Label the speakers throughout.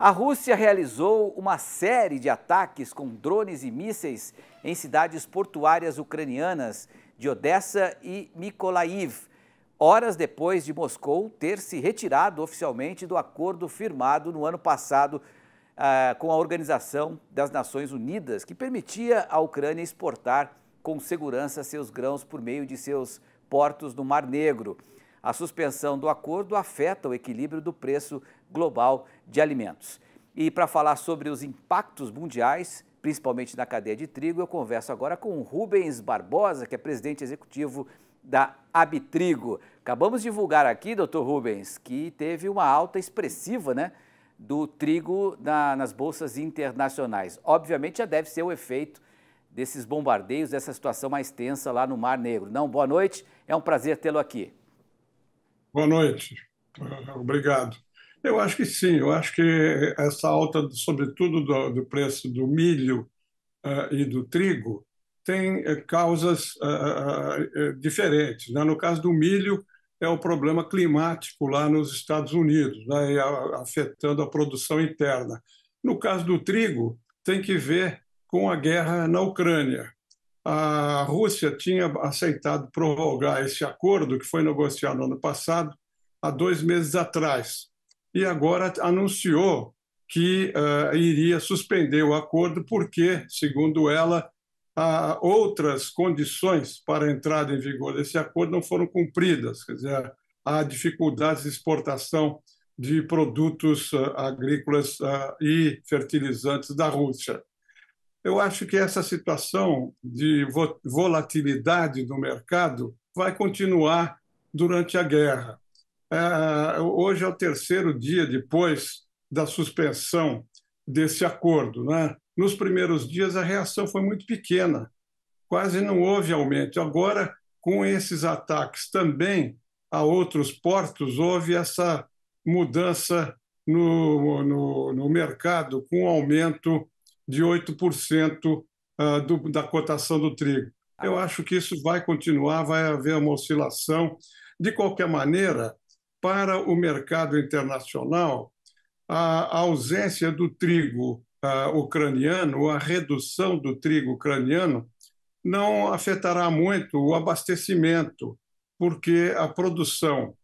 Speaker 1: A Rússia realizou uma série de ataques com drones e mísseis em cidades portuárias ucranianas de Odessa e Mykolaiv, horas depois de Moscou ter se retirado oficialmente do acordo firmado no ano passado eh, com a Organização das Nações Unidas, que permitia à Ucrânia exportar com segurança seus grãos por meio de seus portos no Mar Negro. A suspensão do acordo afeta o equilíbrio do preço global de alimentos. E para falar sobre os impactos mundiais, principalmente na cadeia de trigo, eu converso agora com Rubens Barbosa, que é presidente executivo da Abitrigo. Acabamos de divulgar aqui, doutor Rubens, que teve uma alta expressiva né, do trigo na, nas bolsas internacionais. Obviamente já deve ser o efeito desses bombardeios, dessa situação mais tensa lá no Mar Negro. Não, boa noite, é um prazer tê-lo aqui.
Speaker 2: Boa noite. Obrigado. Eu acho que sim, eu acho que essa alta, sobretudo do, do preço do milho uh, e do trigo, tem uh, causas uh, diferentes. Né? No caso do milho, é o problema climático lá nos Estados Unidos, né? afetando a produção interna. No caso do trigo, tem que ver com a guerra na Ucrânia a Rússia tinha aceitado prorrogar esse acordo que foi negociado no ano passado, há dois meses atrás, e agora anunciou que uh, iria suspender o acordo porque, segundo ela, uh, outras condições para a entrada em vigor desse acordo não foram cumpridas, quer dizer, há dificuldades de exportação de produtos uh, agrícolas eh, e fertilizantes da Rússia. Eu acho que essa situação de volatilidade do mercado vai continuar durante a guerra. É, hoje é o terceiro dia depois da suspensão desse acordo. Né? Nos primeiros dias, a reação foi muito pequena, quase não houve aumento. Agora, com esses ataques também a outros portos, houve essa mudança no, no, no mercado, com aumento de 8% ah, do, da cotação do trigo. Eu ah. acho que isso vai continuar, vai haver uma oscilação. De qualquer maneira, para o mercado internacional, a, ausência do trigo uh, ucraniano, a redução do trigo ucraniano, não afetará muito o abastecimento, porque a produção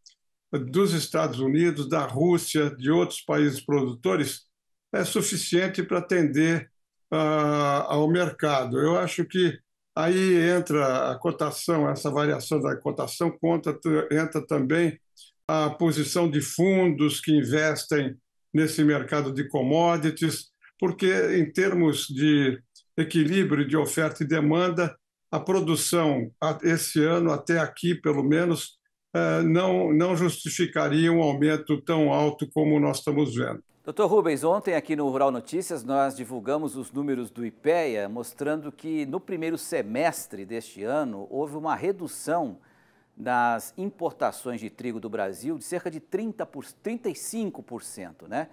Speaker 2: dos Estados Unidos, da Rússia, de outros países produtores, é suficiente para atender ao mercado. Eu acho que aí entra a cotação, essa variação da cotação, conta, entra também a posição de fundos que investem nesse mercado de commodities, porque em termos de equilíbrio de oferta e demanda, a produção esse ano, até aqui pelo menos, eh, não, não justificaria um aumento tão alto como nós estamos vendo.
Speaker 1: Doutor Rubens, ontem aqui no Rural Notícias nós divulgamos os números do IPEA, mostrando que no primeiro semestre deste ano houve uma redução nas importações de trigo do Brasil de cerca de 30 por, 35%. Né?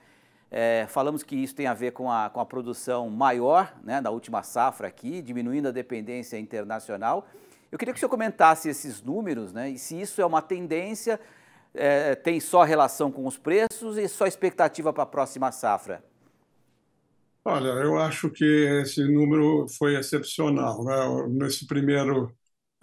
Speaker 1: É, falamos que isso tem a ver com a, com a produção maior né, da última safra aqui, diminuindo a dependência internacional. Eu queria que o senhor comentasse esses números né, e se isso é uma tendência é, tem só relação com os preços e só expectativa para a próxima safra?
Speaker 2: Olha, eu acho que esse número foi excepcional. Né? Nesse primeiro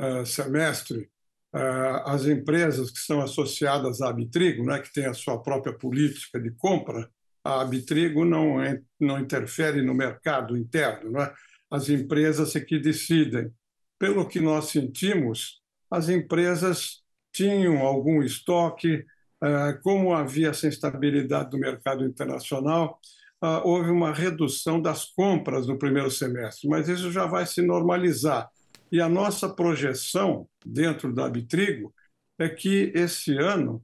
Speaker 2: uh, semestre, uh, as empresas que são associadas à Abitrigo, né, que tem a sua própria política de compra, a Abitrigo não, não interfere no mercado interno. Né? As empresas é que decidem. Pelo que nós sentimos, as empresas tinham algum estoque. Eh, como havia essa instabilidade do mercado internacional, ah, houve uma redução das compras no primeiro semestre, mas isso já vai se normalizar. E a nossa projeção dentro da Abitrigo é que esse ano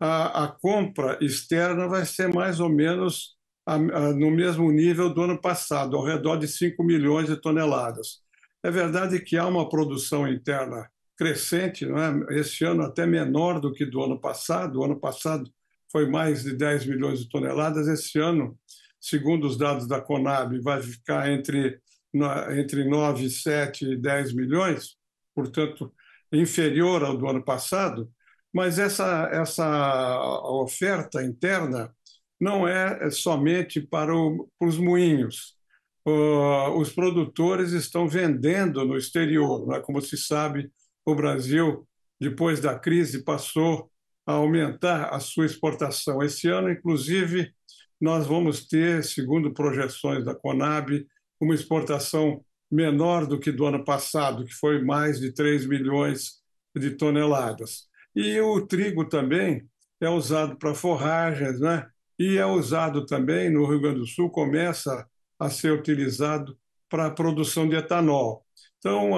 Speaker 2: a, a compra externa vai ser mais ou menos a, a, no mesmo nível do ano passado, ao redor de 5 milhões de toneladas. É verdade que há uma produção interna crescente, não é? esse ano até menor do que do ano passado. O ano passado foi mais de 10 milhões de toneladas, esse ano, segundo os dados da Conab, vai ficar entre, entre 9, 7 e 10 milhões, portanto, inferior ao do ano passado, mas essa, essa oferta interna não é somente para, o, para os moinhos. Uh, os produtores estão vendendo no exterior, não é? como se sabe, o Brasil, depois da crise, passou a aumentar a sua exportação. Esse ano, inclusive, nós vamos ter, segundo projeções da Conab, uma exportação menor do que do ano passado, que foi mais de 3 milhões de toneladas. E o trigo também é usado para forragens, né? E é usado também no Rio Grande do Sul, começa a ser utilizado para a produção de etanol. Então,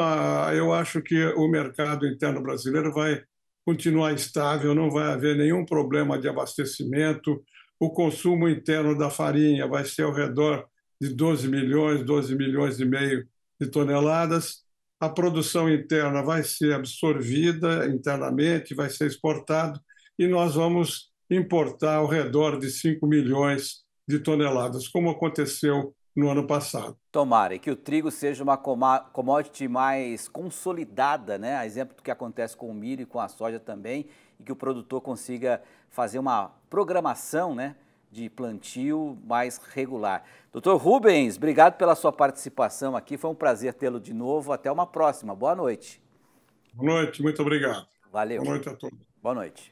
Speaker 2: eu acho que o mercado interno brasileiro vai continuar estável, não vai haver nenhum problema de abastecimento. O consumo interno da farinha vai ser ao redor de 12 milhões, 12 milhões e meio de toneladas. A produção interna vai ser absorvida internamente, vai ser exportado e nós vamos importar ao redor de 5 milhões de toneladas, como aconteceu no ano passado.
Speaker 1: Tomara, e que o trigo seja uma commodity mais consolidada, né? A exemplo do que acontece com o milho e com a soja também, e que o produtor consiga fazer uma programação, né? De plantio mais regular. Doutor Rubens, obrigado pela sua participação aqui. Foi um prazer tê-lo de novo. Até uma próxima. Boa noite.
Speaker 2: Boa noite, muito obrigado.
Speaker 1: Valeu. Boa noite a todos. Boa noite.